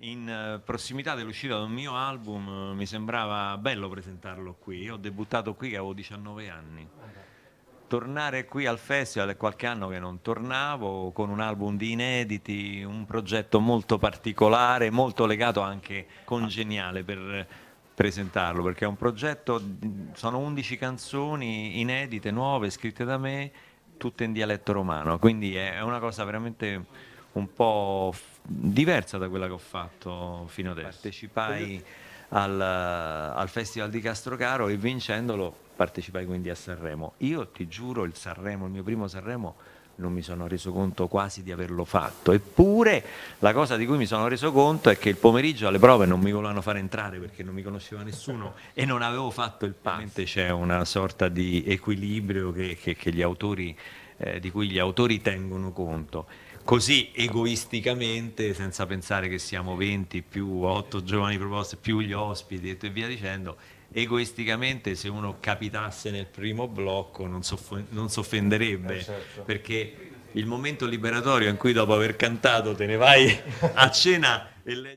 in eh, prossimità dell'uscita del mio album eh, mi sembrava bello presentarlo qui. Io ho debuttato qui che avevo 19 anni. Tornare qui al festival è qualche anno che non tornavo, con un album di inediti, un progetto molto particolare, molto legato anche con Geniale per presentarlo, perché è un progetto, sono 11 canzoni inedite, nuove, scritte da me, tutte in dialetto romano, quindi è una cosa veramente un po' diversa da quella che ho fatto fino adesso. Partecipai al, al Festival di Castrocaro e vincendolo partecipai quindi a Sanremo. Io ti giuro, il Sanremo, il mio primo Sanremo, non mi sono reso conto quasi di averlo fatto. Eppure la cosa di cui mi sono reso conto è che il pomeriggio alle prove non mi volevano far entrare perché non mi conosceva nessuno e non avevo fatto il passo. C'è una sorta di equilibrio che, che, che gli autori eh, di cui gli autori tengono conto. Così egoisticamente, senza pensare che siamo 20 più 8 giovani proposte più gli ospiti e via dicendo, egoisticamente se uno capitasse nel primo blocco non, soff- non s'offenderebbe eh certo. perché il momento liberatorio in cui dopo aver cantato te ne vai a cena e leggi